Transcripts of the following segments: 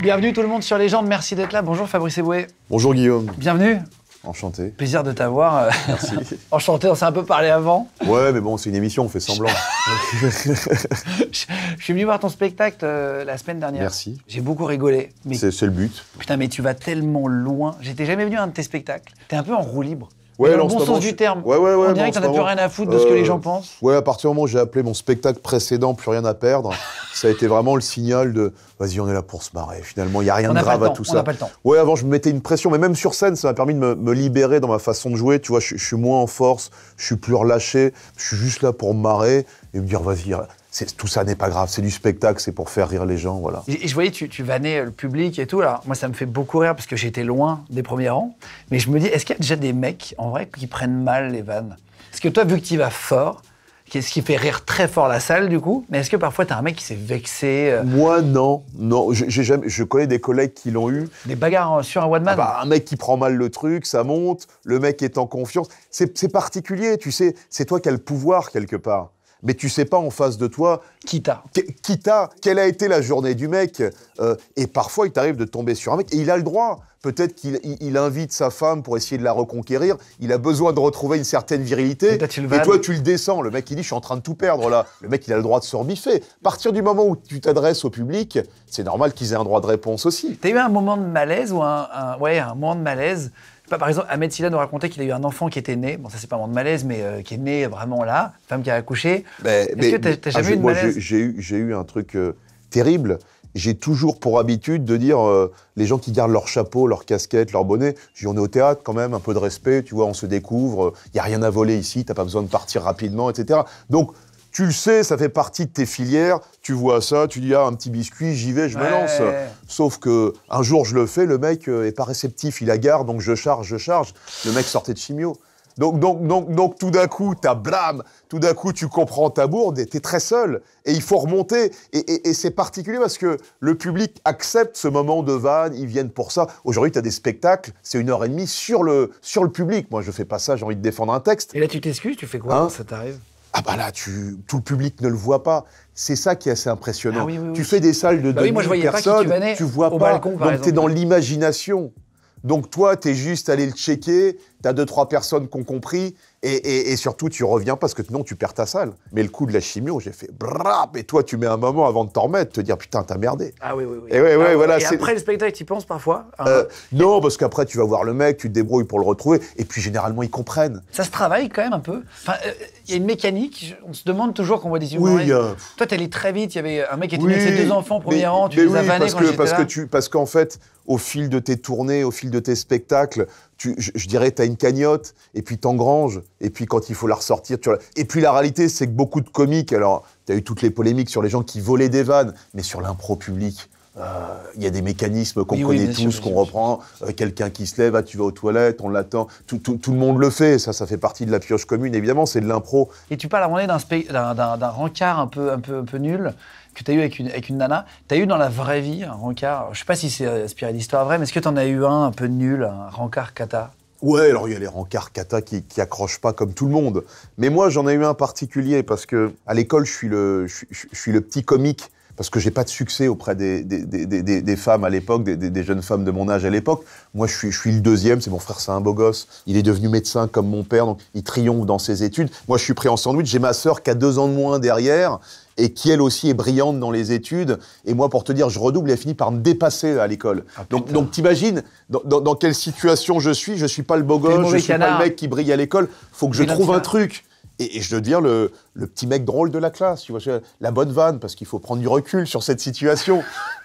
Bienvenue tout le monde sur Légende, merci d'être là. Bonjour Fabrice Eboué. Bonjour Guillaume. Bienvenue. Enchanté. Plaisir de t'avoir. Euh, merci. Enchanté, on s'est un peu parlé avant. Ouais, mais bon, c'est une émission, on fait semblant. je, suis venu voir ton spectacle euh, la semaine dernière. Merci. J'ai beaucoup rigolé. Mais... C'est le but. Putain, mais tu vas tellement loin. J'étais jamais venu à un de tes spectacles. T'es un peu en roue libre. Ouais, dans le bon sens du terme. On dirait t'en plus rien à foutre de ce que les gens euh, pensent. Ouais, à partir du moment où j'ai appelé mon spectacle précédent Plus rien à perdre, ça a été vraiment le signal de vas-y, on est là pour se marrer. Finalement, il n'y a rien de grave à tout on ça. Pas le temps. Ouais, avant, je me mettais une pression, mais même sur scène, ça m'a permis de me, libérer dans ma façon de jouer. Tu vois, je, suis moins en force, je suis plus relâché, je suis juste là pour me marrer et me dire vas-y, tout ça n'est pas grave, c'est du spectacle, c'est pour faire rire les gens, voilà. Et je voyais, tu, tu vannais euh, le public et tout, là, moi ça me fait beaucoup rire parce que j'étais loin des premiers rangs, mais je me dis, est-ce qu'il y a déjà des mecs, en vrai, qui prennent mal les vannes Est-ce que toi, vu que tu vas fort, ce qui fait rire très fort la salle du coup, mais est-ce que parfois tu as un mec qui s'est vexé euh? Moi non, non, j'ai jamais, je connais des collègues qui l'ont eu. Des bagarres euh, sur un one man. Ah bah, un mec qui prend mal le truc, ça monte, le mec est en confiance, c'est particulier, tu sais, c'est toi qui as le pouvoir quelque part mais tu sais pas en face de toi. Qui t'a Qui Quelle a été la journée du mec euh, Et parfois, il t'arrive de tomber sur un mec, et il a le droit. Peut-être qu'il invite sa femme pour essayer de la reconquérir. Il a besoin de retrouver une certaine virilité. Et toi, tu le descends. Le mec, il dit Je suis en train de tout perdre là. Le mec, il a le droit de se rebiffer. À partir du moment où tu t'adresses au public, c'est normal qu'ils aient un droit de réponse aussi. T'as eu un moment de malaise ou un moment de malaise par exemple, Ahmed Silla nous racontait qu'il a eu un enfant qui était né, bon, ça c'est pas un de malaise, mais euh, qui est né vraiment là, femme qui a accouché. Ben, Est-ce que t'as ah, jamais eu de moi, J'ai eu, un truc euh, terrible. J'ai toujours pour habitude de dire euh, les gens qui gardent leur chapeau, leur casquette, leur bonnet, on est au théâtre quand même, un peu de respect, tu vois, on se découvre, il n'y a rien à voler ici, t'as pas besoin de partir rapidement, etc. Donc tu le sais, ça fait partie de tes filières. Tu vois ça, tu dis ah un petit biscuit, j'y vais, je me lance. Sauf que un jour je le fais, le mec euh, est pas réceptif, il agarre, donc je charge, je charge. Le mec sortait de chimio. Donc, donc, donc, donc, tout d'un coup, as blâme, tout d'un coup, tu comprends ta bourde et t'es très seul. Et il faut remonter. Et, c'est particulier parce que le public accepte ce moment de vanne, ils viennent pour ça. Aujourd'hui, tu as des spectacles, c'est une heure et demie sur le, sur le public. Moi, je fais pas ça, j'ai envie de défendre un texte. Et là, tu t'excuses, tu fais quoi hein quand ça t'arrive ah bah là, tout le public ne le voit pas. C'est ça qui est assez impressionnant. Ah tu fais des salles de bah personnes, tu, vois pas, donc t'es es dans l'imagination. Donc toi, tu es juste allé le checker, tu as deux, trois personnes qui ont compris, et, surtout, tu reviens parce que sinon, tu perds ta salle. Mais le coup de la chimio, j'ai fait brap, et toi, tu mets un moment avant de t'en remettre, te dire putain, t'as merdé. Ah oui, oui, oui. Et, ah voilà, et après le spectacle, tu penses parfois hein euh, Non, parce qu'après, tu vas voir le mec, tu te débrouilles pour le retrouver, et puis généralement, ils comprennent. Ça se travaille quand même un peu. Enfin, euh, il y a une mécanique, on se demande toujours qu'on voit des humains. Oui, euh, Toi, t'es allé très vite, il y avait un mec qui était oui, avec ses deux enfants au premier rang, tu les oui, as parce que, tu Parce qu'en fait, au fil de tes tournées, au fil de tes spectacles, je, dirais, tu as une cagnotte, et puis t'engranges, et puis quand il faut la ressortir, Et puis la réalité, c'est que beaucoup de comiques, alors, tu as eu toutes les polémiques sur les gens qui volaient des vannes, mais sur l'impro public, euh, il y a des mécanismes qu'on connaît tous, qu'on reprend. Euh, quelqu'un qui se lève, ah, tu vas aux toilettes, on l'attend. Tout, le monde le fait. Ça, ça fait partie de la pioche commune, évidemment, c'est de l'impro. Et tu parles à un moment donné d'un rencard un peu, un, peu, un peu nul que tu as eu avec une, nana, tu as eu dans la vraie vie un rencard Je sais pas si c'est inspiré euh, d'histoire vraie, mais est-ce que tu en as eu un un peu nul, un rencard kata? Ouais, alors il y a les rencards cata qui, qui accrochent pas comme tout le monde. Mais moi, j'en ai eu un particulier parce que à l'école, je suis le, je, le petit comique parce que j'ai pas de succès auprès des, des, femmes à l'époque, des, jeunes femmes de mon âge à l'époque. Moi, je suis, je suis le deuxième, c'est mon frère, c'est un beau gosse. Il est devenu médecin comme mon père, donc il triomphe dans ses études. Moi, je suis pris en sandwich, j'ai ma sœur qui a deux ans de moins derrière, et qui elle aussi est brillante dans les études. Et moi, pour te dire, je redouble, elle finit par me dépasser à l'école. Ah, donc, donc t'imagines dans, quelle situation je suis Je suis pas le beau je suis pas le mec qui brille à l'école. Faut que je trouve un truc. Et, et, je deviens dire, le, petit mec drôle de la classe, tu vois, la bonne vanne, parce qu'il faut prendre du recul sur cette situation.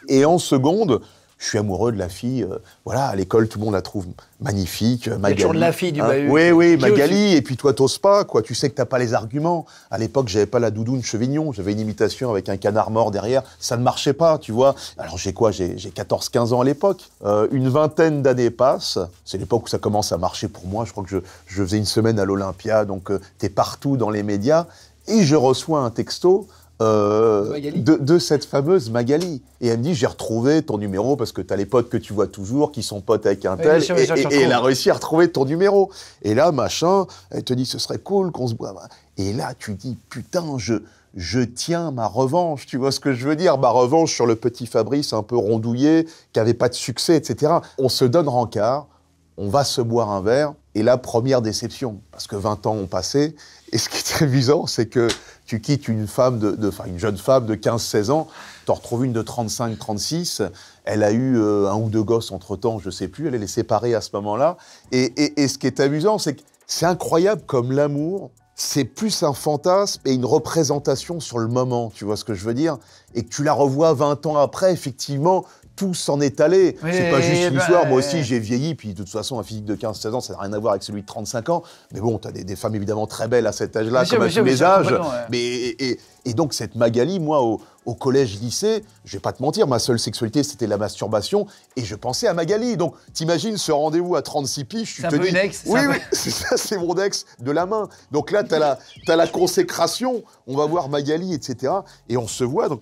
et en seconde, je suis amoureux de la fille. Euh, voilà, à l'école, tout le monde la trouve magnifique. Magali. Euh, toujours de la fille du hein. bahut. Oui, oui, Magali. Et puis toi, t'oses pas, quoi. Tu sais que t'as pas les arguments. À l'époque, j'avais pas la doudoune chevignon. J'avais une imitation avec un canard mort derrière. Ça ne marchait pas, tu vois. Alors j'ai quoi J'ai 14-15 ans à l'époque. Euh, une vingtaine d'années passent. C'est l'époque où ça commence à marcher pour moi. Je crois que je, faisais une semaine à l'Olympia, donc tu t'es partout dans les médias. Et je reçois un texto euh, de, cette fameuse Magali. Et elle me dit, j'ai retrouvé ton numéro parce que tu as les potes que tu vois toujours qui sont potes avec un tel. et, elle a réussi à retrouver ton numéro. Et là, machin, elle te dit, ce serait cool qu'on se boive. Et là, tu dis, putain, je, je tiens ma revanche. Tu vois ce que je veux dire Ma revanche sur le petit Fabrice un peu rondouillé, qui n'avait pas de succès, etc. On se donne rencard, on va se boire un verre. Et la première déception, parce que 20 ans ont passé, et ce qui est amusant, c'est que tu quittes une femme de, de une jeune femme de 15-16 ans, t'en retrouves une de 35-36, elle a eu euh, un ou deux gosses entre-temps, je sais plus, elle est séparée à ce moment-là. Et, et, ce qui est amusant, c'est que c'est incroyable comme l'amour, c'est plus un fantasme et une représentation sur le moment, tu vois ce que je veux dire Et que tu la revois 20 ans après, effectivement, tout s'en est allé. c'est pas juste une bah, Moi aussi, j'ai vieilli. Puis, de toute façon, un physique de 15-16 ans, ça n'a rien à voir avec celui de 35 ans. Mais bon, tu as des, femmes évidemment très belles à cet âge-là, comme à tous les âges. Mais, et, donc, cette Magali, moi, au, collège-lycée, je vais pas te mentir, ma seule sexualité, c'était la masturbation. Et je pensais à Magali. Donc, t'imagines ce rendez-vous à 36 piges. tu te Oui, oui, ça, c'est mon ex de la main. Donc là, tu as, as la consécration. On va voir Magali, etc. Et on se voit. Donc,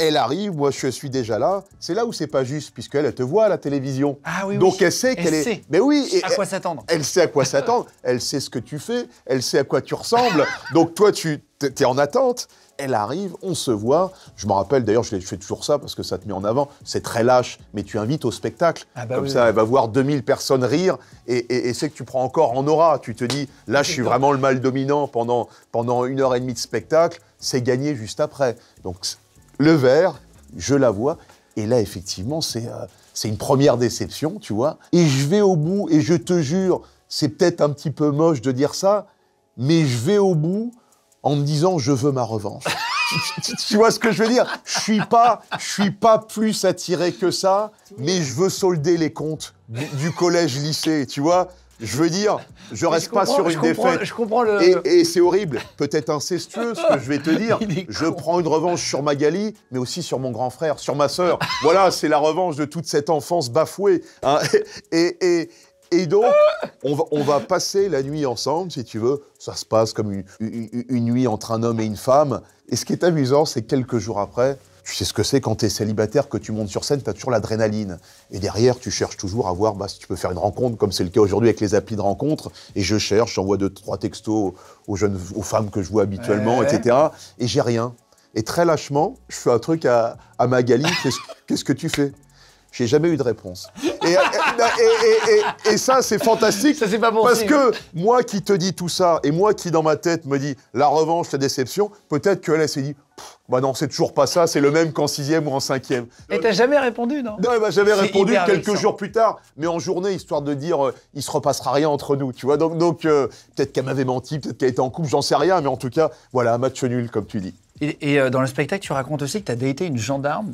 elle arrive, moi je suis déjà là. C'est là où c'est pas juste, puisqu'elle elle te voit à la télévision. Ah oui, Donc elle sait qu'elle est. Sait Mais oui. à quoi s'attendre Elle sait à quoi s'attendre. elle sait ce que tu fais. Elle sait à quoi tu ressembles. Donc toi, tu es en attente. Elle arrive, on se voit. Je me rappelle d'ailleurs, je fais toujours ça parce que ça te met en avant. C'est très lâche, mais tu invites au spectacle. Ah bah Comme ça, elle va voir 2000 personnes rire et, c'est que tu prends encore en aura. Tu te dis, là, je suis vraiment le mal dominant pendant, pendant une heure et demie de spectacle. C'est gagné juste après. Donc le verre, je la vois. Et là, effectivement, euh, c'est une première déception, tu vois. Et je vais au bout, et je te jure, c'est peut-être un petit peu moche de dire ça, mais je vais au bout en me disant je veux ma revanche. tu vois ce que je veux dire Je suis pas, je suis pas plus attiré que ça, mais je veux solder les comptes du collège-lycée, tu vois je veux dire, je reste pas sur une défaite. Je comprends Et, c'est horrible, peut-être incestueux ce que je vais te dire. Je prends une revanche sur Magali, mais aussi sur mon grand frère, sur ma sœur. voilà, c'est la revanche de toute cette enfance bafouée. Hein. Et, et, donc, on va, on va, passer la nuit ensemble, si tu veux. Ça se passe comme une nuit entre un homme et une femme. Et ce qui est amusant, c'est quelques jours après, tu sais ce que c'est quand tu es célibataire, que tu montes sur scène, tu as toujours l'adrénaline. Et derrière, tu cherches toujours à voir bah, si tu peux faire une rencontre, comme c'est le cas aujourd'hui avec les applis de rencontre. Et je cherche, j'envoie deux, trois textos aux, jeunes, aux femmes que je vois habituellement, etc. Et j'ai rien. Et très lâchement, je fais un truc à, à Magali, qu'est-ce que tu fais j'ai jamais eu de réponse. Et, et, ça, c'est fantastique. Ça, c'est pas bon Parce que moi qui te dis tout ça, et moi qui dans ma tête me dis la revanche, la déception, peut-être qu'elle, elle, s'est dit bah non, c'est toujours pas ça, c'est le même qu'en sixième ou en cinquième. Et t'as jamais répondu, non Non, elle m'a jamais répondu quelques jours plus tard, mais en journée, histoire de dire, euh, il se repassera rien entre nous, tu vois. Donc, donc euh, peut-être qu'elle m'avait menti, peut-être qu'elle était en couple, j'en sais rien, mais en tout cas, voilà, un match nul, comme tu dis. Et, euh, dans le spectacle, tu racontes aussi que tu as daté une gendarme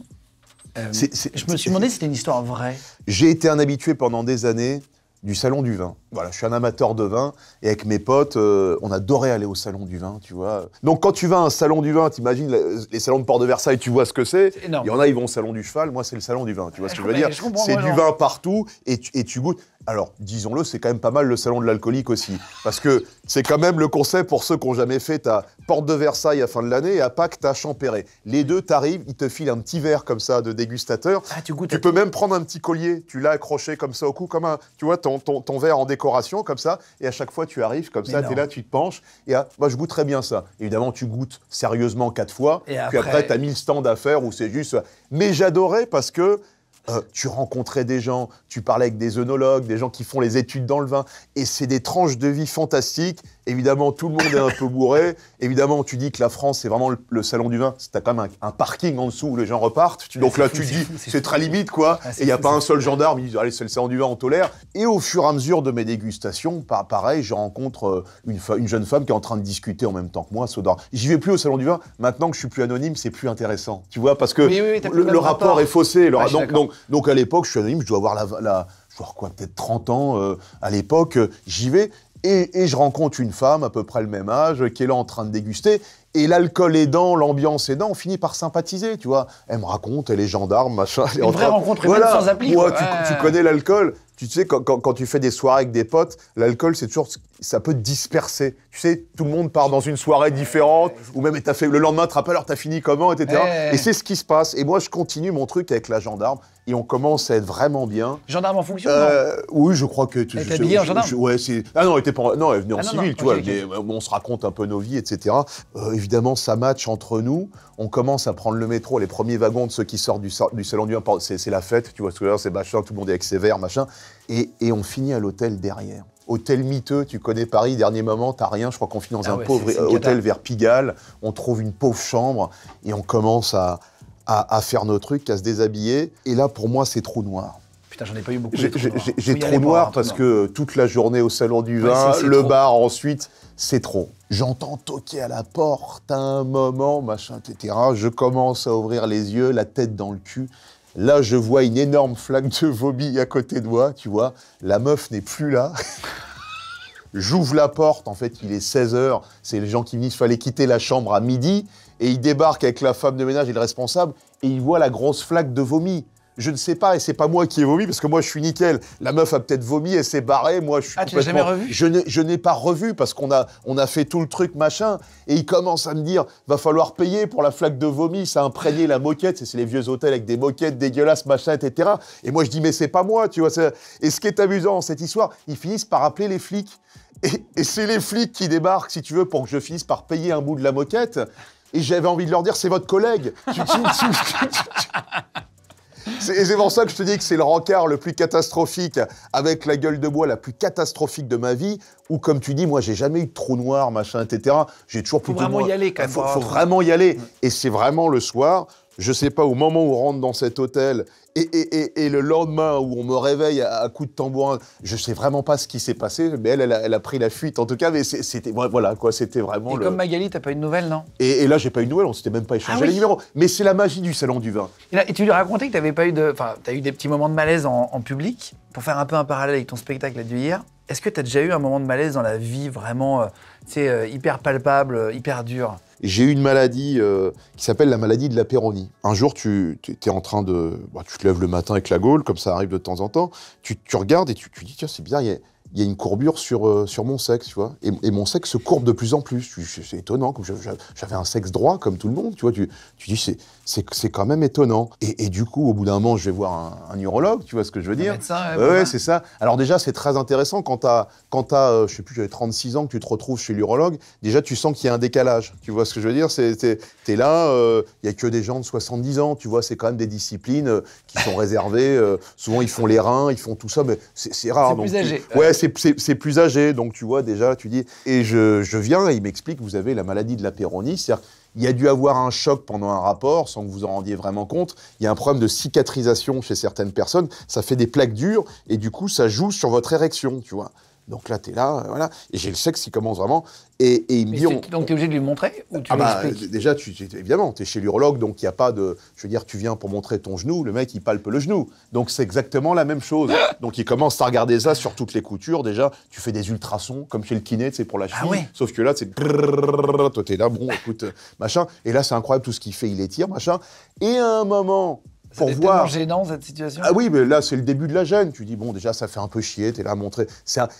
euh, je me suis demandé si c'était une histoire vraie. J'ai été un habitué pendant des années du salon du vin voilà, je suis un amateur de vin et avec mes potes, euh, on adorait aller au salon du vin, tu vois. Donc quand tu vas à un salon du vin, t'imagines les salons de Port de Versailles, tu vois ce que c'est. Il y en a, ils vont au salon du cheval. Moi, c'est le salon du vin, tu vois ce que je veux dire. C'est du vin partout et tu, et tu goûtes. Alors, disons-le, c'est quand même pas mal le salon de l'alcoolique aussi. Parce que c'est quand même le conseil pour ceux qui n'ont jamais fait ta porte de Versailles à fin de l'année et à Pâques, ta Champéret. Les deux, t'arrives, ils te filent un petit verre comme ça de dégustateur. Ah, tu Tu peux même prendre un petit collier, tu l'as accroché comme ça au cou, comme un, tu vois, ton, ton, ton verre en décoration comme ça, et à chaque fois tu arrives comme ça, tu là, tu te penches, et ah, moi je goûterais bien ça. Évidemment, tu goûtes sérieusement quatre fois, et puis après, tu as mille stands à faire où c'est juste. Mais j'adorais parce que euh, tu rencontrais des gens, tu parlais avec des œnologues, des gens qui font les études dans le vin, et c'est des tranches de vie fantastiques. Évidemment, tout le monde est un peu bourré. Évidemment, tu dis que la France, c'est vraiment le, salon du vin. T'as quand même un, parking en dessous où les gens repartent. donc là, tu dis, c'est très limite, quoi. Ah, et il n'y a pas un seul gendarme. Ils disent, allez, c'est le salon du vin, on tolère. Et au fur et à mesure de mes dégustations, pareil, je rencontre euh, une, une jeune femme qui est en train de discuter en même temps que moi, Sodor. J'y vais plus au salon du vin. Maintenant que je suis plus anonyme, c'est plus intéressant. Tu vois, parce que le, rapport, est faussé. donc, donc, à l'époque, je suis anonyme, je dois avoir la, la je quoi, peut-être 30 ans euh, à l'époque, j'y vais. Et, je rencontre une femme à peu près le même âge euh, qui est là en train de déguster. Et l'alcool aidant, l'ambiance aidant, on finit par sympathiser, tu vois. Elle me raconte, elle est gendarme, machin. Elle vraie rencontre voilà. sans appli. Tu, connais l'alcool. Tu sais, quand, tu fais des soirées avec des potes, l'alcool, c'est toujours, ça peut disperser. Tu sais, tout le monde part dans une soirée différente, ou même as fait, le lendemain, tu rappelles, alors t'as fini comment, etc. Et c'est ce qui se passe. Et moi, je continue mon truc avec la gendarme et on commence à être vraiment bien. Gendarme en fonction euh, Oui, je crois que. Tu, elle était habillée gendarme Ah non, elle était non, est en ah civil, tu vois. Euh, on se raconte un peu nos vies, etc. Euh, évidemment, ça match entre nous. On commence à prendre le métro, les premiers wagons de ceux qui sortent du, du salon du c'est la fête, tu vois ce que c'est, machin, tout le monde est avec ses verres, machin. Et, on finit à l'hôtel derrière hôtel miteux, tu connais Paris, dernier moment, t'as rien, je crois qu'on finit dans ah un pauvre hôtel vers Pigalle, on trouve une pauvre chambre et on commence à, à, faire nos trucs, à se déshabiller. Et là, pour moi, c'est trop noir. Putain, j'en ai pas eu beaucoup. J'ai trop noir, hein, parce que toute la journée au salon du vin, le bar ensuite, c'est trop. J'entends toquer à la porte un moment, machin, etc. Je commence à ouvrir les yeux, la tête dans le cul. Là, je vois une énorme flaque de vomi à côté de moi, tu vois. La meuf n'est plus là. J'ouvre la porte, en fait, il est 16h. C'est les gens qui me disent qu'il fallait quitter la chambre à midi et il débarque avec la femme de ménage et le responsable, et il voit la grosse flaque de vomi. Je ne sais pas, et c'est pas moi qui ai vomi, parce que moi je suis nickel. La meuf a peut-être vomi, elle s'est barrée, moi je suis. Ah, complètement... l'as jamais Je n'ai, pas revu, parce qu'on a, on a fait tout le truc, machin. Et il commence à me dire va falloir payer pour la flaque de vomi, ça a imprégné la moquette. C'est, les vieux hôtels avec des moquettes dégueulasses, machin, etc. Et moi je dis mais c'est pas moi, tu vois. Et ce qui est amusant cette histoire, ils finissent par appeler les flics. Et, et, c'est les flics qui débarquent, si tu veux, pour que je finisse par payer un bout de la moquette. Et j'avais envie de leur dire, c'est votre collègue. c'est pour ça que je te dis que c'est le rencard le plus catastrophique, avec la gueule de bois la plus catastrophique de ma vie, où comme tu dis, moi j'ai jamais eu de trou noir, machin, etc. J'ai toujours plutôt... Faut vraiment y aller quand Faut, faut vraiment y aller. Mm. Et c'est vraiment le soir, je sais pas, au moment où on rentre dans cet hôtel et, le lendemain où on me réveille à, coup coups de tambourin, je sais vraiment pas ce qui s'est passé, mais elle, elle a, pris la fuite en tout cas, mais c'était voilà quoi, c'était vraiment. Et comme Magali, t'as pas eu de nouvelles, non et, là, j'ai pas eu de nouvelles, on s'était même pas échangé ah les numéros. Mais c'est la magie du salon du vin. Et, tu lui racontais que t'avais pas eu de, enfin, t'as eu des petits moments de malaise en, public pour faire un peu un parallèle avec ton spectacle d'hier. Est-ce que tu as déjà eu un moment de malaise dans la vie vraiment c'est euh, euh, hyper palpable, euh, hyper dur J'ai eu une maladie qui s'appelle la maladie de la péronie. Un jour, tu es en train de. Bah, tu te lèves le matin avec la gaule, comme ça arrive de temps en temps. Tu, regardes et tu, dis tiens, c'est bizarre, il y a une courbure sur, sur mon sexe, tu vois. Et, mon sexe se courbe de plus en plus. C'est étonnant, j'avais un sexe droit comme tout le monde, tu vois. Tu, tu dis, c'est quand même étonnant. Et, du coup, au bout d'un moment, je vais voir un, urologue neurologue, tu vois ce que je veux dire médecin, Ouais, c'est ça. Alors déjà, c'est très intéressant quand tu quand as, je euh, je sais plus, j'avais 36 ans, que tu te retrouves chez l'urologue, déjà tu sens qu'il y a un décalage, tu vois ce que je veux dire Tu es là, euh, il n'y a que des gens de 70 ans, tu vois, c'est quand même des disciplines euh, qui sont réservées, souvent ils font les reins, ils font tout ça, mais c'est rare. C'est plus âgé. c'est plus âgé, donc tu vois, déjà, tu dis, et je, viens, et il m'explique, vous avez la maladie de la péronie, cest il y a dû avoir un choc pendant un rapport, sans que vous en rendiez vraiment compte. Il y a un problème de cicatrisation chez certaines personnes. Ça fait des plaques dures et du coup, ça joue sur votre érection, tu vois. Donc là, tu es là, voilà. Et j'ai le sexe qui commence vraiment. Et, et il me dit. donc tu es obligé de lui montrer ou tu ah bah, Déjà, tu, évidemment, tu es chez l'urologue, donc il n'y a pas de. Je veux dire, tu viens pour montrer ton genou, le mec, il palpe le genou. Donc c'est exactement la même chose. donc il commence à regarder ça sur toutes les coutures. Déjà, tu fais des ultrasons, comme chez le kiné, c'est pour la ah cheville. Ah Sauf que là, c'est. Toi, tu es là, bon, écoute, machin. Et là, c'est incroyable tout ce qu'il fait, il étire, machin. Et à un moment, pour voir. gênant cette situation. Ah oui, mais là c'est le début de la gêne. Tu dis bon déjà ça fait un peu chier, t'es là à montrer.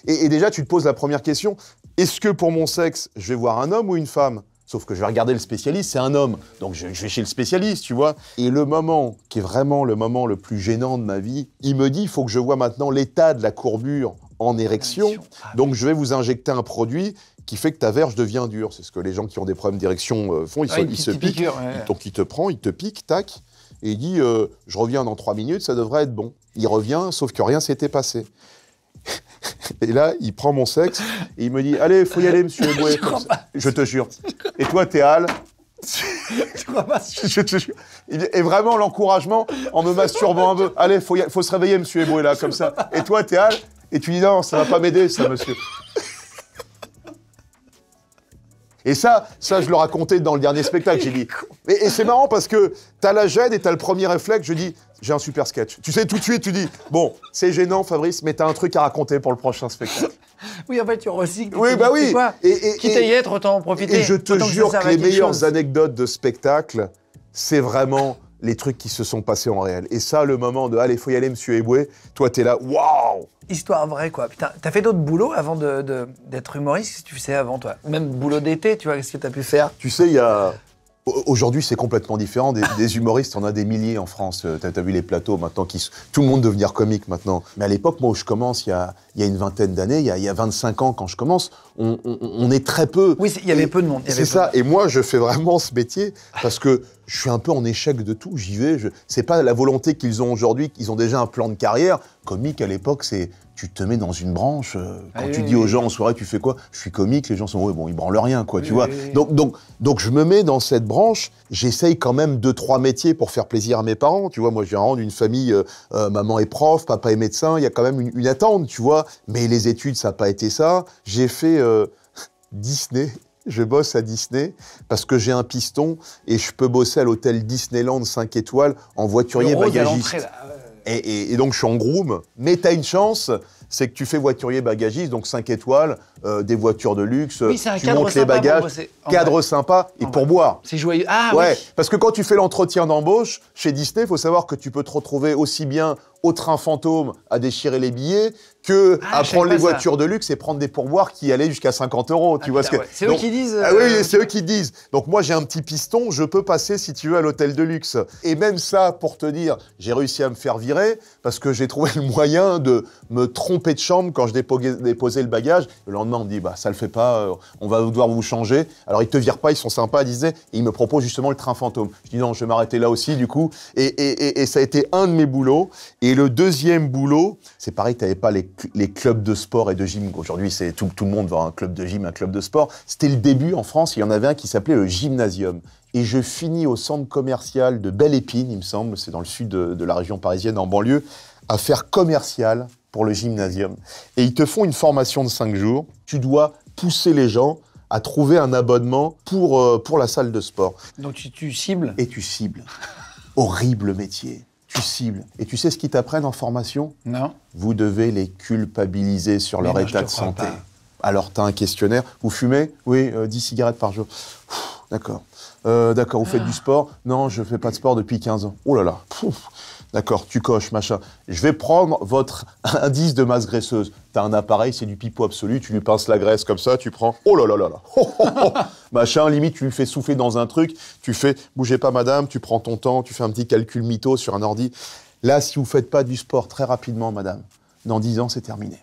Et, déjà tu te poses la première question est-ce que pour mon sexe je vais voir un homme ou une femme Sauf que je vais regarder le spécialiste, c'est un homme. Donc je, vais chez le spécialiste, tu vois. Et le moment qui est vraiment le moment le plus gênant de ma vie, il me dit il faut que je vois maintenant l'état de la courbure en érection. Ah Donc je vais vous injecter un produit qui fait que ta verge devient dure. C'est ce que les gens qui ont des problèmes d'érection euh, font. Ils, ah se, piquent. Donc il te prend, il te pique, tac et il dit euh, Je reviens dans trois minutes, ça devrait être bon. Il revient, sauf que rien s'était passé. Et là, il prend mon sexe et il me dit Allez, faut y aller, monsieur Eboué. je, te jure. Et toi, t'es Al. je te jure. Et vraiment, l'encouragement en me masturbant un peu Allez, faut, faut se réveiller, monsieur Eboué, là, comme ça. Et toi, t'es Al. Et tu dis Non, ça va pas m'aider, ça, monsieur. Et ça, ça, je le racontais dans le dernier spectacle. J'ai dit. Et, c'est marrant parce que t'as la gêne et t'as le premier réflexe. Je dis, j'ai un super sketch. Tu sais, tout de suite, tu dis, bon, c'est gênant, Fabrice, mais t'as un truc à raconter pour le prochain spectacle. Oui, en fait, tu recycles. Oui, bah oui. et, Quitte à y être, autant en profiter. Et je te jure que les meilleures anecdotes de spectacle, c'est vraiment les trucs qui se sont passés en réel. Et ça, le moment de allez, faut y aller, monsieur Eboué, toi, t'es là, waouh Histoire vraie, quoi. Putain, t'as fait d'autres boulots avant d'être de, d'être humoriste si tu sais, avant, toi Même boulot d'été, tu vois, qu'est-ce que t'as pu faire Tu sais, il y a. Aujourd'hui, c'est complètement différent. Des, humoristes, on a des milliers en France. Euh, t'as as vu les plateaux maintenant Tout le monde devenir comique maintenant. Mais à l'époque, moi, où je commence, il y a, une vingtaine d'années, il, y a 25 ans, quand je commence, on, est très peu. Oui, il y avait peu de monde. C'est ça. Et moi, je fais vraiment ce métier parce que je suis un peu en échec de tout. J'y vais. Je... C'est pas la volonté qu'ils ont aujourd'hui, qu'ils ont déjà un plan de carrière. Comique, à l'époque, c'est tu te mets dans une branche. Euh, quand ah tu dis aux gens en soirée, tu fais quoi Je suis comique, les gens sont, bon, ils branlent rien, quoi, tu vois. Donc, donc, donc, je me mets dans cette branche, j'essaye quand même deux, trois métiers pour faire plaisir à mes parents, tu vois. Moi, je viens d'une famille, euh, euh, maman est prof, papa est médecin, il y a quand même une, attente, tu vois. Mais les études, ça n'a pas été ça. J'ai fait Disney. Je bosse à Disney parce que j'ai un piston et je peux bosser à l'hôtel Disneyland 5 étoiles en voiturier bagagiste. Et, donc je suis en groom, mais tu as une chance, c'est que tu fais voiturier bagagiste, donc 5 étoiles, euh, des voitures de luxe, tu montes les bagages, cadre sympa et pour boire. C'est joyeux. Ah oui. parce que quand tu fais l'entretien d'embauche chez Disney, il faut savoir que tu peux te retrouver aussi bien au train fantôme à déchirer les billets que ah, à prendre les voitures de luxe et prendre des pourboires qui allaient jusqu'à 50 euros. Tu ah, vois ce que C'est eux qui disent. Ah, oui, euh, c'est eux qui disent. Donc moi j'ai un petit piston, je peux passer si tu veux à l'hôtel de luxe. Et même ça pour te dire, j'ai réussi à me faire virer parce que j'ai trouvé le moyen de me tromper de chambre quand je déposais, le bagage. Le lendemain on me dit bah ça le fait pas, euh, on va devoir vous changer. Alors ils te virent pas, ils sont sympas, ils disaient. ils me proposent justement le train fantôme. Je dis non, je vais m'arrêter là aussi du coup. Et, et, et ça a été un de mes boulots. Et le deuxième boulot, c'est pareil, tu n'avais pas les, clubs de sport et de gym. Aujourd'hui, c'est tout, le monde va un club de gym, un club de sport. C'était le début en France, il y en avait un qui s'appelait le gymnasium. Et je finis au centre commercial de Belle-Épine, il me semble, c'est dans le sud de, la région parisienne, en banlieue, à faire commercial pour le gymnasium. Et ils te font une formation de cinq jours. Tu dois pousser les gens à trouver un abonnement pour, euh, la salle de sport. Donc tu, tu cibles Et tu cibles. Horrible métier. Et tu sais ce qu'ils t'apprennent en formation Non. Vous devez les culpabiliser sur leur état de santé. Alors, tu un questionnaire. Vous fumez Oui, 10 euh, cigarettes par jour. D'accord. Euh, d'accord, vous faites ah. du sport Non, je fais pas de sport depuis 15 ans. Oh là là. D'accord, tu coches, machin. Je vais prendre votre indice de masse graisseuse. T'as un appareil, c'est du pipeau absolu, tu lui pinces la graisse comme ça, tu prends, oh là là là là, machin, limite tu lui fais souffler dans un truc, tu fais, bougez pas madame, tu prends ton temps, tu fais un petit calcul mytho sur un ordi. Là, si vous faites pas du sport très rapidement, madame, dans 10 ans, c'est terminé.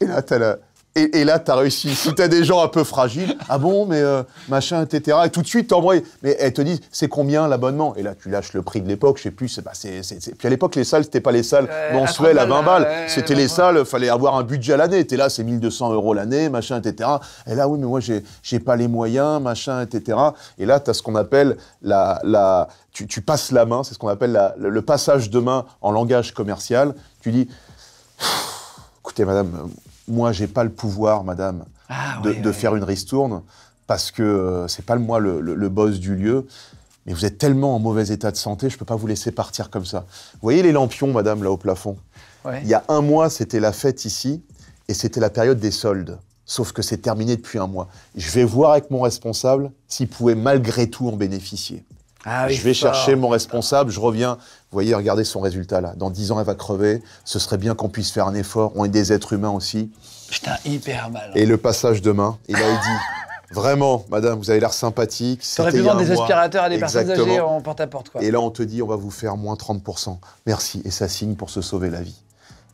Et là, t'as la et, et, là, as réussi. Si as des gens un peu fragiles, ah bon, mais euh, machin, etc. Et tout de suite, envoies. Mais elles te disent, c'est combien l'abonnement Et là, tu lâches le prix de l'époque, je sais plus. c'est, bah, Puis à l'époque, les salles, c'était pas les salles euh, mensuelles à 20 balles. c'était les salles, fallait avoir un budget à l'année. T'es là, c'est 1200 euros l'année, machin, etc. Et là, oui, mais moi, j'ai, j'ai pas les moyens, machin, etc. Et là, as ce qu'on appelle la. la tu, passes la main, c'est ce qu'on appelle le passage de main en langage commercial. Tu dis, écoutez, madame moi, j'ai pas le pouvoir, madame, ah, de, faire une ristourne parce que euh, c'est pas moi le, boss du lieu. Mais vous êtes tellement en mauvais état de santé, je peux pas vous laisser partir comme ça. Vous voyez les lampions, madame, là au plafond. Il y a un mois, c'était la fête ici et c'était la période des soldes. Sauf que c'est terminé depuis un mois. Je vais voir avec mon responsable s'il pouvait malgré tout en bénéficier. Ah je vais chercher mon responsable, je reviens. Vous voyez, regardez son résultat là. Dans dix ans, elle va crever. Ce serait bien qu'on puisse faire un effort. On est des êtres humains aussi. Putain, hyper mal. Et le passage demain, il a dit Vraiment, madame, vous avez l'air sympathique. T'aurais pu vendre des aspirateurs à des personnes âgées en porte-à-porte, Et là, on te dit On va vous faire moins 30%. Merci. Et ça signe pour se sauver la vie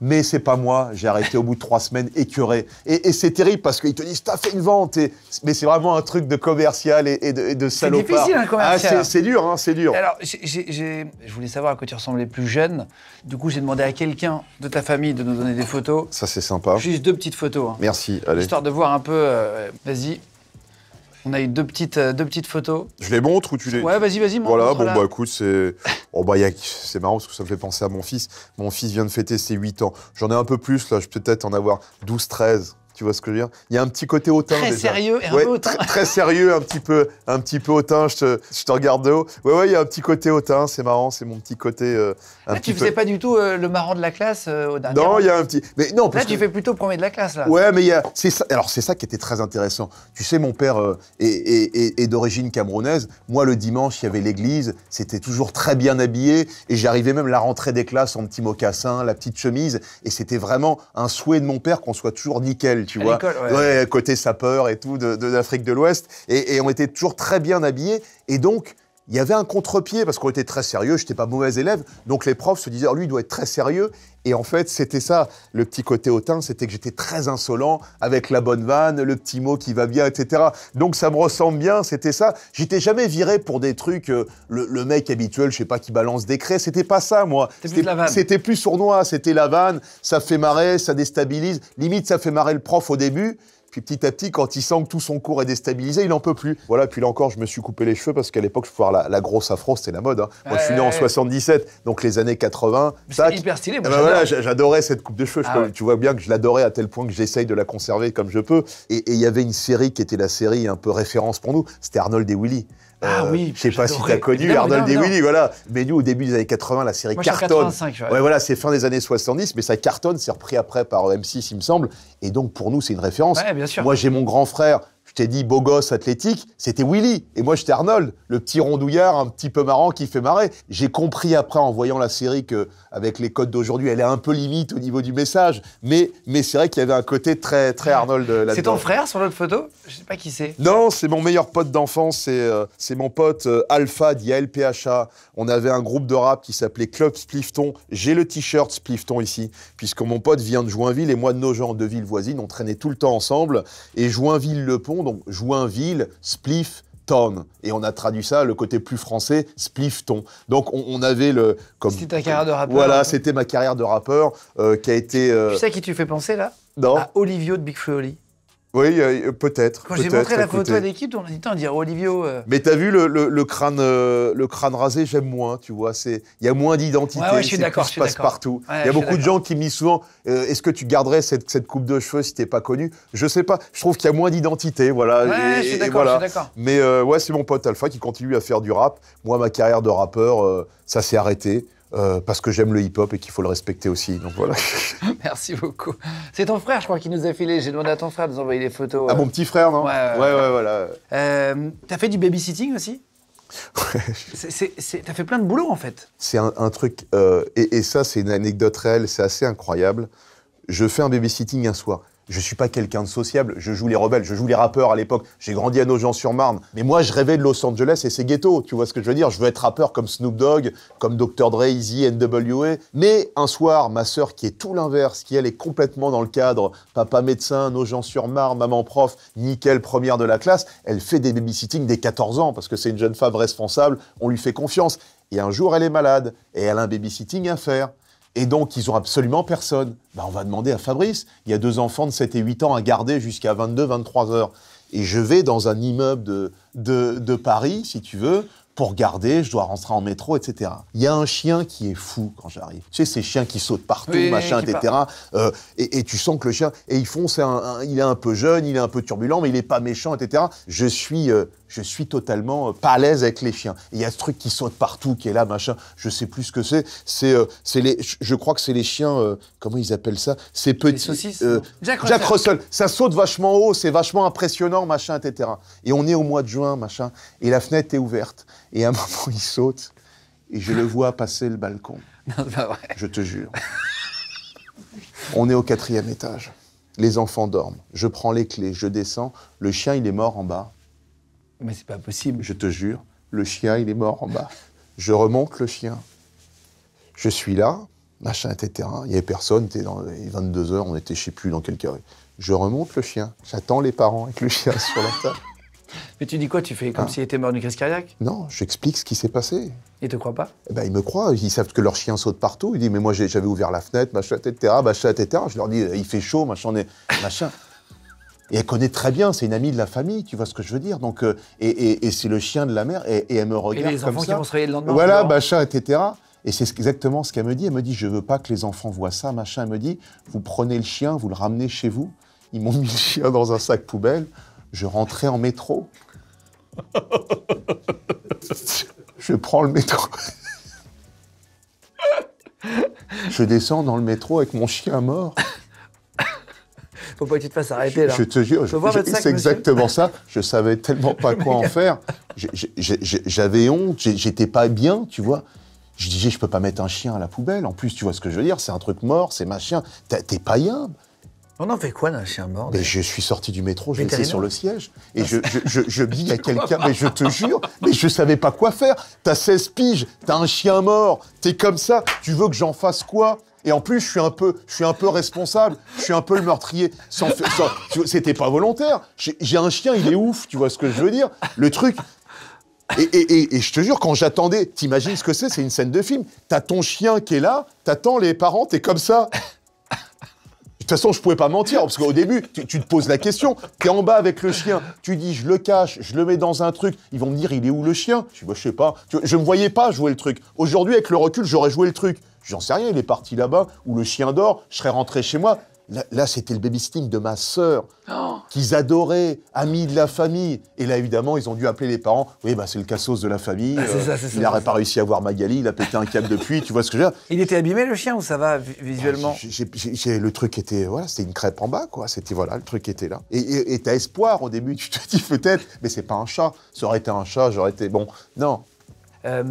mais c'est pas moi, j'ai arrêté au bout de trois semaines écœuré. Et, c'est terrible parce qu'ils te disent, t'as fait une vente, mais c'est vraiment un truc de commercial et, de, salopard. C'est difficile un ah, commercial. c'est dur, hein, c'est dur. Alors, je voulais savoir à quoi tu ressemblais plus jeune. Du coup, j'ai demandé à quelqu'un de ta famille de nous donner des photos. Ça, c'est sympa. Juste deux petites photos. Hein. Merci, allez. Histoire de voir un peu, euh, vas-y, on a eu deux petites, euh, deux petites photos. Je les montre ou tu les. Ouais, vas-y, vas-y. Voilà, bon, bah écoute, c'est. Oh, bah, c'est marrant parce que ça me fait penser à mon fils. Mon fils vient de fêter ses 8 ans. J'en ai un peu plus, là, je peux peut-être en avoir 12, 13. Tu vois ce que je veux dire Il y a un petit côté hautain. Très sérieux un peu hautain. Très, sérieux, un petit peu, un petit peu hautain. Je te, je te regarde de haut. Ouais, ouais, il y a un petit côté hautain. C'est marrant, c'est mon petit côté. là, euh, ah, tu faisais pas du tout euh, le marrant de la classe euh, au Non, il y a un petit. Mais non, là, tu fais plutôt premier de la classe. Là. Ouais, mais il y a. C'est ça... Alors, c'est ça qui était très intéressant. Tu sais, mon père est, est d'origine camerounaise. Moi, le dimanche, il y avait l'église. C'était toujours très bien habillé. Et j'arrivais même la rentrée des classes en petit mocassin, la petite chemise. Et c'était vraiment un souhait de mon père qu'on soit toujours nickel tu vois. côté sapeur et tout, de, de de l'Ouest. Et, et on était toujours très bien habillés. Et donc, il y avait un contre-pied parce qu'on était très sérieux, je n'étais pas mauvais élève, donc les profs se disaient, oh, lui, il doit être très sérieux. Et en fait, c'était ça, le petit côté hautain, c'était que j'étais très insolent avec la bonne vanne, le petit mot qui va bien, etc. Donc ça me ressemble bien, c'était ça. J'étais jamais viré pour des trucs, euh, le, mec habituel, je sais pas, qui balance des craies, c'était pas ça, moi. C'était plus, plus sournois, c'était la vanne, ça fait marrer, ça déstabilise. Limite, ça fait marrer le prof au début petit à petit, quand il sent que tout son cours est déstabilisé, il n'en peut plus. Voilà, puis là encore, je me suis coupé les cheveux parce qu'à l'époque, je pouvais la, grosse afro, c'était la mode. Hein. Moi, je suis né en 77, donc les années 80. C'est hyper stylé, ah bah voilà, j'adorais cette coupe de cheveux. Ah tu vois bien que je l'adorais à tel point que j'essaye de la conserver comme je peux. Et il y avait une série qui était la série un peu référence pour nous, c'était Arnold et Willy. Ah euh, oui, je sais pas si tu as connu Arnold et Willy, voilà. Mais nous, au début des années 80, la série Moi, cartonne. ouais, voilà, c'est fin des années 70, mais ça cartonne, c'est repris après par M6, il me semble. Et donc, pour nous, c'est une référence. bien sûr. Moi, j'ai mon grand frère j'ai dit beau gosse athlétique, c'était Willy. Et moi, j'étais Arnold, le petit rondouillard un petit peu marrant qui fait marrer. J'ai compris après en voyant la série que, avec les codes d'aujourd'hui, elle est un peu limite au niveau du message. Mais, mais c'est vrai qu'il y avait un côté très, très Arnold là euh, C'est ton frère sur l'autre photo Je sais pas qui c'est. Non, c'est mon meilleur pote d'enfance. C'est, euh, c'est mon pote euh, Alpha d'IALPHA. On avait un groupe de rap qui s'appelait Club Splifton. J'ai le t-shirt Splifton ici, puisque mon pote vient de Joinville et moi de nos gens de ville voisine, On traînait tout le temps ensemble. Et Joinville-le-Pont, donc Joinville, Spliff, Ton. Et on a traduit ça, le côté plus français, ton. Donc on, avait le. C'était ta carrière de rappeur. Voilà, hein. c'était ma carrière de rappeur euh, qui a été. Ça euh, Tu qui tu fais penser là Non. À Olivio de Big Fleu oui, peut-être. Quand j'ai montré la photo à l'équipe, on a dit, on dire, Olivio. Euh. Mais t'as vu le, le, crâne, euh, le crâne rasé, j'aime moins, tu vois. C'est, il y a moins d'identité. Ouais, ouais, je suis d'accord. passe partout. Il y a beaucoup de gens qui me disent souvent, euh, est-ce que tu garderais cette, cette, coupe de cheveux si t'es pas connu Je sais pas. Je trouve qu'il y a moins d'identité, voilà. Ouais, d'accord, je suis d'accord. Mais ouais, c'est mon pote Alpha qui continue à faire du rap. Moi, ma carrière de rappeur, ça s'est arrêté. Euh, parce que j'aime le hip-hop et qu'il faut le respecter aussi. Donc voilà. Merci beaucoup. C'est ton frère, je crois, qui nous a filé. J'ai demandé à ton frère de nous envoyer des photos. À ah, euh. mon petit frère, non ouais ouais, voilà. Euh, t'as fait du babysitting aussi Ouais. T'as fait plein de boulot, en fait. C'est un, truc. Et, et, ça, c'est une anecdote réelle. C'est assez incroyable. Je fais un babysitting un soir. Je suis pas quelqu'un de sociable, je joue les rebelles, je joue les rappeurs à l'époque, j'ai grandi à Nogent-sur-Marne. Mais moi, je rêvais de Los Angeles et ses ghettos, tu vois ce que je veux dire Je veux être rappeur comme Snoop Dogg, comme Dr. Dre, Easy, NWA. Mais un soir, ma sœur, qui est tout l'inverse, qui elle est complètement dans le cadre, papa médecin, Nogent-sur-Marne, maman prof, nickel, première de la classe, elle fait des babysitting dès 14 ans, parce que c'est une jeune femme responsable, on lui fait confiance. Et un jour, elle est malade, et elle a un babysitting à faire. Et donc, ils ont absolument personne. Bah, on va demander à Fabrice. Il y a deux enfants de 7 et 8 ans à garder jusqu'à 22, 23 heures. Et je vais dans un immeuble de, de, Paris, si tu veux, pour garder, je dois rentrer en métro, etc. Il y a un chien qui est fou quand j'arrive. Tu sais, ces chiens qui sautent partout, machin, etc. Euh, et, tu sens que le chien, et ils font, il est un peu jeune, il est un peu turbulent, mais il n'est pas méchant, etc. Je suis euh, je suis totalement euh, pas à l'aise avec les chiens. Il y a ce truc qui saute partout, qui est là, machin. Je sais plus ce que c'est. C'est, euh, les. Je crois que c'est les chiens. Euh, comment ils appellent ça Ces petits. Saucisses, Jack, Russell. Ça saute vachement haut. C'est vachement impressionnant, machin, etc. Et on est au mois de juin, machin. Et la fenêtre est ouverte. Et à un moment, il saute. Et je le vois passer le balcon. Je te jure. on est au quatrième étage. Les enfants dorment. Je prends les clés. Je descends. Le chien, il est mort en bas. Mais c'est pas possible. Je te jure, le chien, il est mort en bas. je remonte le chien. Je suis là, machin, etc. Il n'y avait personne, était dans les 22 heures, on était je sais plus dans quel carré. Je remonte le chien, j'attends les parents avec le chien sur la table. Mais tu dis quoi Tu fais comme hein s'il était mort d'une crise cardiaque Non, j'explique ce qui s'est passé. Ils te croient pas eh ben, Ils me croient, ils savent que leur chien saute partout. Ils disent Mais moi j'avais ouvert la fenêtre, machin, etc., machin, etc. Je leur dis Il fait chaud, machin, machin. Et elle connaît très bien, c'est une amie de la famille, tu vois ce que je veux dire. Donc, euh, et, c'est le chien de la mère, et, elle me regarde. Et les enfants qui vont se réveiller le lendemain. Voilà, machin, etc. Et c'est exactement ce qu'elle me dit. Elle me dit, je veux pas que les enfants voient ça, machin. Elle me dit, vous prenez le chien, vous le ramenez chez vous. Ils m'ont mis le chien dans un sac poubelle. Je rentrais en métro. je prends le métro. je descends dans le métro avec mon chien mort faut pas que tu te fasses arrêter là. Je, te jure, c'est exactement ça. Je savais tellement pas quoi en faire. J'avais honte, j'étais pas bien, tu vois. Je disais, je peux pas mettre un chien à la poubelle. En plus, tu vois ce que je veux dire, c'est un truc mort, c'est machin. T'es païen. On en fait quoi d'un chien mort mais Je suis sorti du métro, je laissé sur le siège. Et je, je, je, je dis à quelqu'un, mais je te jure, mais je savais pas quoi faire. T'as 16 piges, t'as un chien mort, t'es comme ça, tu veux que j'en fasse quoi et en plus, je suis un peu, je suis un peu responsable. Je suis un peu le meurtrier. c'était pas volontaire. J'ai un chien, il est ouf. Tu vois ce que je veux dire Le truc. Et, et je te jure, quand j'attendais, t'imagines ce que c'est C'est une scène de film. T'as ton chien qui est là, t'attends les parents, t'es comme ça. De toute façon, je pouvais pas mentir, parce qu'au début, tu, te poses la question. Tu es en bas avec le chien, tu dis, je le cache, je le mets dans un truc. Ils vont me dire, il est où le chien Je dis, bah, je sais pas. je je me voyais pas jouer le truc. Aujourd'hui, avec le recul, j'aurais joué le truc. J'en sais rien, il est parti là-bas, où le chien dort, je serais rentré chez moi. Là, c'était le baby baby-sting de ma sœur, oh. qu'ils adoraient, amis de la famille. Et là, évidemment, ils ont dû appeler les parents. Oui, bah, c'est le cassos de la famille. Ah, euh, il n'aurait pas réussi à voir Magali, il a pété un câble depuis, tu vois ce que je veux dire. Il était abîmé, le chien, ou ça va visuellement ah, J'ai Le truc était, voilà, c'était une crêpe en bas, quoi. C'était, voilà, le truc était là. Et t'as espoir au début, tu te dis peut-être, mais c'est pas un chat. Ça aurait été un chat, j'aurais été. Bon, non. Euh,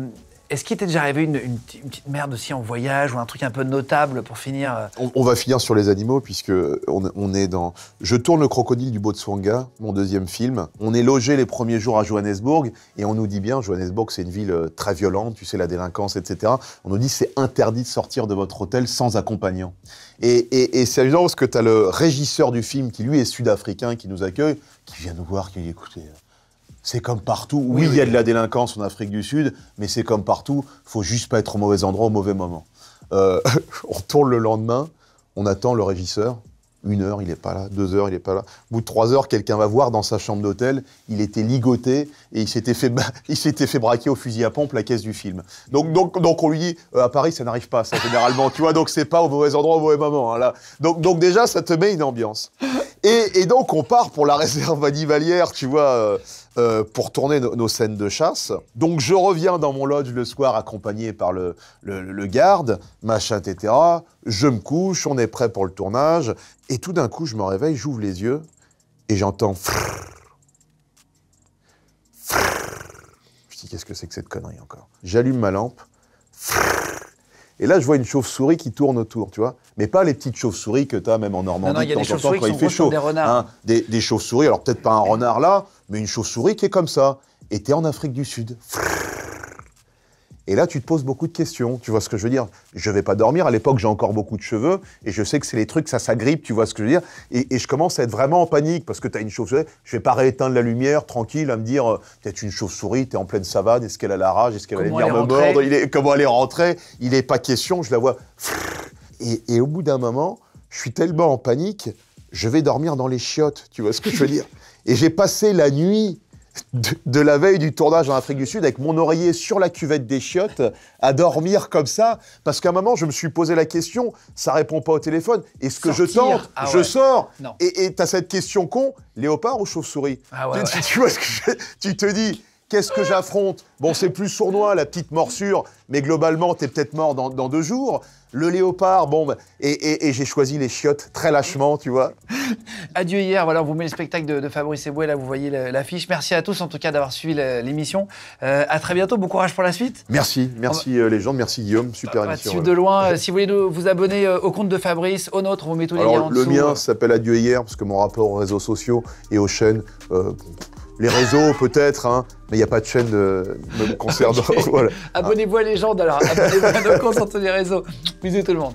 est-ce qu'il t'est déjà arrivé une, petite merde aussi en voyage ou un truc un peu notable pour finir euh on, va finir sur les animaux puisque on, est dans. Je tourne le crocodile du Botswanga, mon deuxième film. On est logé les premiers jours à Johannesburg et on nous dit bien, Johannesburg c'est une ville euh, très violente, tu sais la délinquance, etc. On nous dit c'est interdit de sortir de votre hôtel sans accompagnant. Et, c'est amusant parce que tu as le régisseur du film qui lui est sud-africain qui nous accueille, qui vient nous voir, qui dit écoutez. Euh, c'est comme partout. Oui, il y a de la délinquance en Afrique du Sud, mais c'est comme partout. Faut juste pas être au mauvais endroit au mauvais moment. Euh, on tourne le lendemain, on attend le régisseur. Une heure, il n'est pas là. Deux heures, il n'est pas là. Au bout de trois heures, quelqu'un va voir dans sa chambre d'hôtel. Il était ligoté et il s'était fait, il s'était fait braquer au fusil à pompe la caisse du film. Donc, donc, donc on lui dit euh, à Paris, ça n'arrive pas, ça généralement. tu vois, donc c'est pas au mauvais endroit au mauvais moment. Hein, là. Donc, donc déjà, ça te met une ambiance. Et, et donc on part pour la réserve animalière, tu vois. Euh, euh, pour tourner nos scènes de chasse. Donc je reviens dans mon lodge le soir accompagné par le, le, garde, machin, etc. Je me couche, on est prêt pour le tournage. Et tout d'un coup, je me réveille, j'ouvre les yeux et j'entends... Je dis, qu'est-ce que c'est que cette connerie encore J'allume ma lampe. Et là, je vois une chauve-souris qui tourne autour, tu vois. Mais pas les petites chauves-souris que tu as même en Normandie. Non, non, il y a des chauves-souris quand il fait chaud. Des, renards. Hein. des, chauves-souris, alors peut-être pas un renard là, mais une chauve-souris qui est comme ça. Et tu es en Afrique du Sud. Et là, tu te poses beaucoup de questions. Tu vois ce que je veux dire Je vais pas dormir. À l'époque, j'ai encore beaucoup de cheveux et je sais que c'est les trucs, ça s'agrippe. Tu vois ce que je veux dire et, je commence à être vraiment en panique parce que tu as une chauve-souris. Je vais pas rééteindre la lumière tranquille à me dire euh, tu es une chauve-souris, tu es en pleine savane. Est-ce qu'elle a la rage Est-ce qu'elle va venir me mordre Il Comment elle est rentrée Il est pas question. Je la vois. Et, et au bout d'un moment, je suis tellement en panique, je vais dormir dans les chiottes. Tu vois ce que je veux dire Et j'ai passé la nuit de, la veille du tournage en Afrique du Sud avec mon oreiller sur la cuvette des chiottes à dormir comme ça parce qu'à un moment je me suis posé la question ça répond pas au téléphone est ce que je tente ah je sors et tu as cette question con léopard ou chauve-souris tu te dis Qu'est-ce que j'affronte Bon, c'est plus sournois, la petite morsure, mais globalement, t'es peut-être mort dans, deux jours. Le léopard, bon, bah, et, j'ai choisi les chiottes très lâchement, tu vois. Adieu hier, voilà, on vous met le spectacle de, Fabrice Eboué, là, vous voyez l'affiche. Merci à tous, en tout cas, d'avoir suivi l'émission. Euh, à très bientôt, bon courage pour la suite. Merci, merci euh, les gens, merci Guillaume, super émission. de loin, euh, si vous voulez vous abonner au compte de Fabrice, au nôtre, on vous met tous les liens en le dessous. Le mien hein. s'appelle Adieu hier, parce que mon rapport aux réseaux sociaux et aux chaînes les réseaux peut-être, hein, mais il n'y a pas de chaîne de, euh, concert. voilà. Abonnez-vous à Légende alors, abonnez-vous à nos comptes sur tous les réseaux. Bisous tout le monde.